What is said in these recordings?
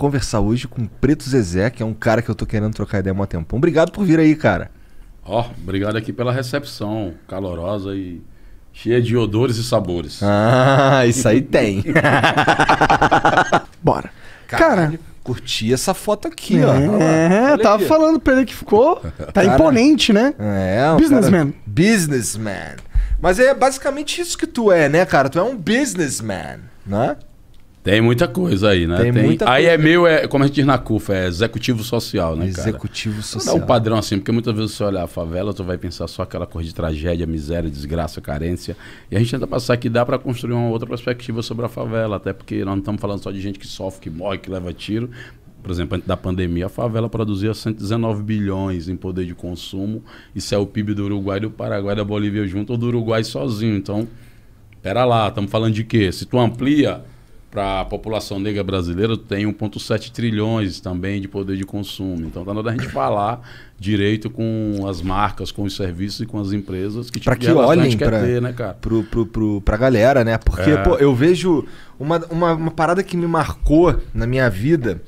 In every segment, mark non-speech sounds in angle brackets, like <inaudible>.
conversar hoje com o Preto Zezé, que é um cara que eu tô querendo trocar ideia há um tempo. Obrigado por vir aí, cara. Ó, oh, obrigado aqui pela recepção calorosa e cheia de odores e sabores. Ah, isso aí tem. <laughs> Bora. Caralho. Cara, curti essa foto aqui, é, ó. É, tava aqui. falando pra ele que ficou. Tá cara, imponente, né? É, um Businessman. businessman. Mas é basicamente isso que tu é, né, cara? Tu é um businessman, né? Tem muita coisa aí, né? Tem, tem... muita Aí coisa. é meio, é, como a gente diz na CUFA, é executivo social, né, executivo cara? social. Não dá um padrão assim, porque muitas vezes você olha a favela, você vai pensar só aquela cor de tragédia, miséria, desgraça, carência. E a gente tenta passar que dá para construir uma outra perspectiva sobre a favela, até porque nós não estamos falando só de gente que sofre, que morre, que leva tiro. Por exemplo, antes da pandemia, a favela produzia 119 bilhões em poder de consumo. Isso é o PIB do Uruguai, do Paraguai, da Bolívia junto ou do Uruguai sozinho. Então, pera lá, estamos falando de quê? Se tu amplia para a população negra brasileira tem 1,7 trilhões também de poder de consumo. Então dá tá na hora gente <laughs> falar direito com as marcas, com os serviços e com as empresas que tipo que olhem é para né, Pro, pro, pro, pra galera, né? Porque, é. pô, eu vejo uma, uma, uma, parada que me marcou na minha vida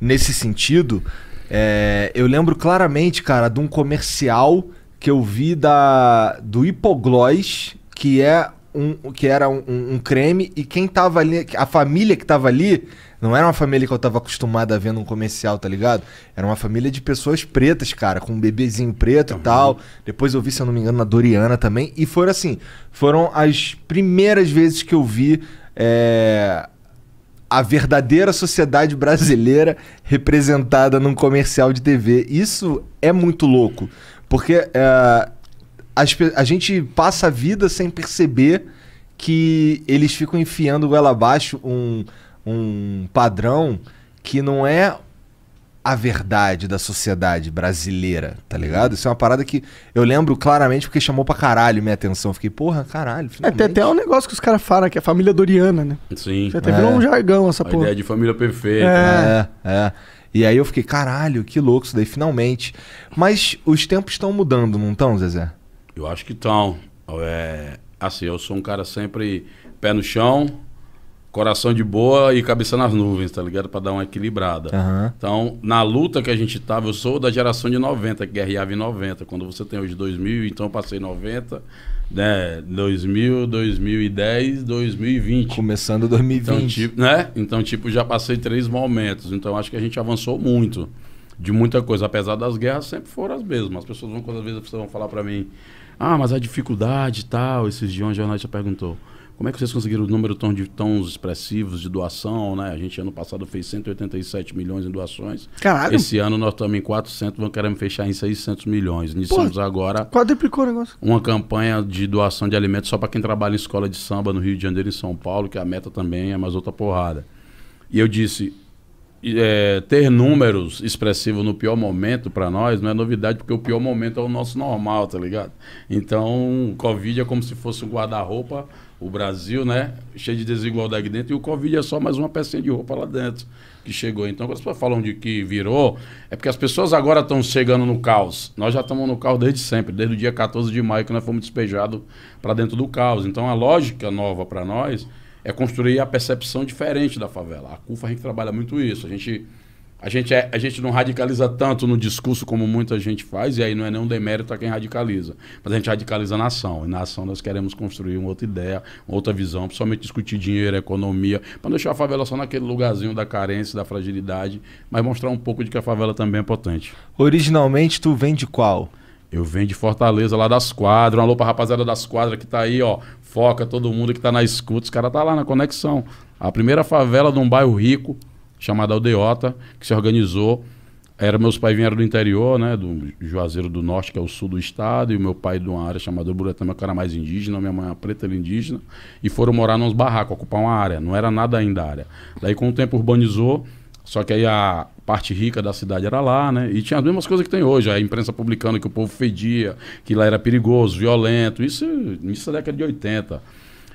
nesse sentido. É, eu lembro claramente, cara, de um comercial que eu vi da, do Hipoglós, que é um que era um, um, creme e quem tava ali, a família que tava ali, não era uma família que eu tava acostumada a ver num comercial, tá ligado? Era uma família de pessoas pretas, cara, com um bebezinho preto uhum. e tal. Depois eu vi, se eu não me engano, na Doriana também. E foram assim, foram as primeiras vezes que eu vi é, a verdadeira sociedade brasileira <laughs> representada num comercial de TV. Isso é muito louco. Porque é, as, a gente passa a vida sem perceber que eles ficam enfiando goela abaixo um, um padrão que não é a verdade da sociedade brasileira, tá ligado? Isso é uma parada que eu lembro claramente porque chamou pra caralho minha atenção. fiquei, porra, caralho. É, finalmente. É, até um negócio que os caras falam, que é a família Doriana, né? Sim. Já até é. virou um jargão essa a porra. ideia de família perfeita. É. é, é. E aí eu fiquei, caralho, que louco isso daí, finalmente. Mas os tempos estão mudando, não estão, Zezé? Eu acho que estão. É, assim, eu sou um cara sempre pé no chão, coração de boa e cabeça nas nuvens, tá ligado? Pra dar uma equilibrada. Uhum. Então, na luta que a gente tava, eu sou da geração de 90, que guerreava em 90. Quando você tem hoje 2000, então eu passei 90, né? 2000, 2010, 2020. Começando 2020. Então, tipo, né? Então, tipo, já passei três momentos. Então, acho que a gente avançou muito de muita coisa. Apesar das guerras, sempre foram as mesmas. As pessoas vão, quando às vezes, vão falar para mim, ah, mas a é dificuldade e tal. Esses dias, um jornalista perguntou, como é que vocês conseguiram o número tão de tons expressivos de doação, né? A gente ano passado fez 187 milhões em doações. Caralho. Esse ano nós estamos em 400, vamos querer fechar em 600 milhões. Iniciamos Pô, agora. Quadruplicou o negócio. Uma campanha de doação de alimentos só para quem trabalha em escola de samba no Rio de Janeiro e São Paulo, que a meta também é mais outra porrada. E eu disse, é, ter números expressivos no pior momento para nós não é novidade, porque o pior momento é o nosso normal, tá ligado? Então, o Covid é como se fosse um guarda-roupa, o Brasil, né? Cheio de desigualdade dentro, e o Covid é só mais uma pecinha de roupa lá dentro que chegou. Então, quando as pessoas falam de que virou, é porque as pessoas agora estão chegando no caos. Nós já estamos no caos desde sempre, desde o dia 14 de maio que nós fomos despejados para dentro do caos. Então, a lógica nova para nós é construir a percepção diferente da favela. A CUFA a gente trabalha muito isso. A gente, a gente, é, a gente não radicaliza tanto no discurso como muita gente faz, e aí não é nenhum demérito a quem radicaliza. Mas a gente radicaliza na ação. E na ação nós queremos construir uma outra ideia, uma outra visão, principalmente discutir dinheiro, economia, para deixar a favela só naquele lugarzinho da carência, da fragilidade, mas mostrar um pouco de que a favela também é potente. Originalmente, tu vem de qual? Eu venho de Fortaleza, lá das quadras. Um alô pra rapaziada das quadras que tá aí, ó. Foca todo mundo que tá na escuta. Os caras tá lá na conexão. A primeira favela de um bairro rico, chamada Aldeota, que se organizou. Era, meus pais vieram do interior, né? Do Juazeiro do Norte, que é o sul do estado, e o meu pai de uma área chamada Buretama, que era mais indígena, minha mãe é preta, era é indígena, e foram morar nos barracos, ocupar uma área. Não era nada ainda a área. Daí, com o tempo, urbanizou, só que aí a, parte rica da cidade era lá, né? E tinha as mesmas coisas que tem hoje, a imprensa publicando que o povo fedia, que lá era perigoso, violento, isso, isso da é década de 80.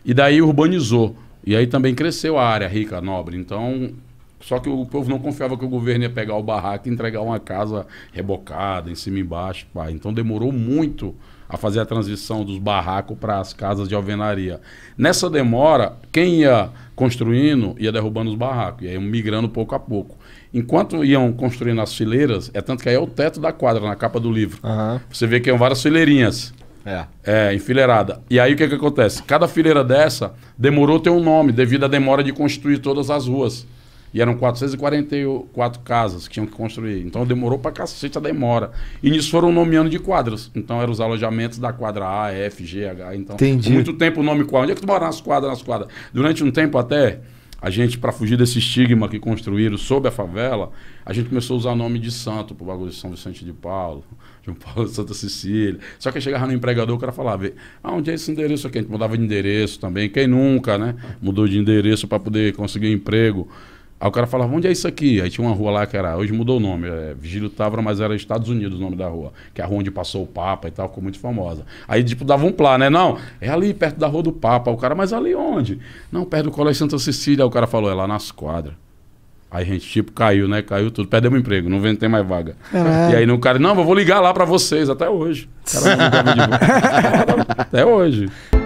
E daí urbanizou. E aí também cresceu a área rica, nobre. Então, só que o povo não confiava que o governo ia pegar o barraco e entregar uma casa rebocada, em cima e embaixo. Pá. Então demorou muito a fazer a transição dos barracos para as casas de alvenaria. Nessa demora, quem ia construindo ia derrubando os barracos, ia migrando pouco a pouco. Enquanto iam construindo as fileiras, é tanto que aí é o teto da quadra, na capa do livro. Uhum. Você vê que eram várias fileirinhas. É. é. enfileirada. E aí o que, que acontece? Cada fileira dessa demorou ter um nome, devido à demora de constituir todas as ruas. E eram 444 casas que tinham que construir. Então demorou pra cacete a demora. E nisso foram nomeando de quadras. Então eram os alojamentos da quadra A, F, G, H. Então, Entendi. muito tempo o nome qual. Onde é que tu mora nas quadras, nas quadras? Durante um tempo até, a gente, para fugir desse estigma que construíram sob a favela, a gente começou a usar o nome de santo pro bagulho de São Vicente de Paulo, <laughs> João Paulo de Santa Cecília. Só que chegava no empregador, o cara falava, ah, onde é esse endereço aqui? A gente mudava de endereço também. Quem nunca, né? Mudou de endereço para poder conseguir emprego. Aí o cara falava, onde é isso aqui? Aí tinha uma rua lá que era, hoje mudou o nome, é Vigílio Távora, mas era Estados Unidos o nome da rua, que é a rua onde passou o Papa e tal, ficou muito famosa. Aí tipo, dava um plá, né? Não, é ali perto da rua do Papa. O cara, mas ali onde? Não, perto do Colégio Santa Cecília. Aí o cara falou, é lá nas quadras. Aí a gente, tipo, caiu, né? Caiu tudo. Perdemos o emprego, não tem mais vaga. E aí o cara, não, eu vou ligar lá para vocês, até hoje. O cara não ligava de... <laughs> até hoje.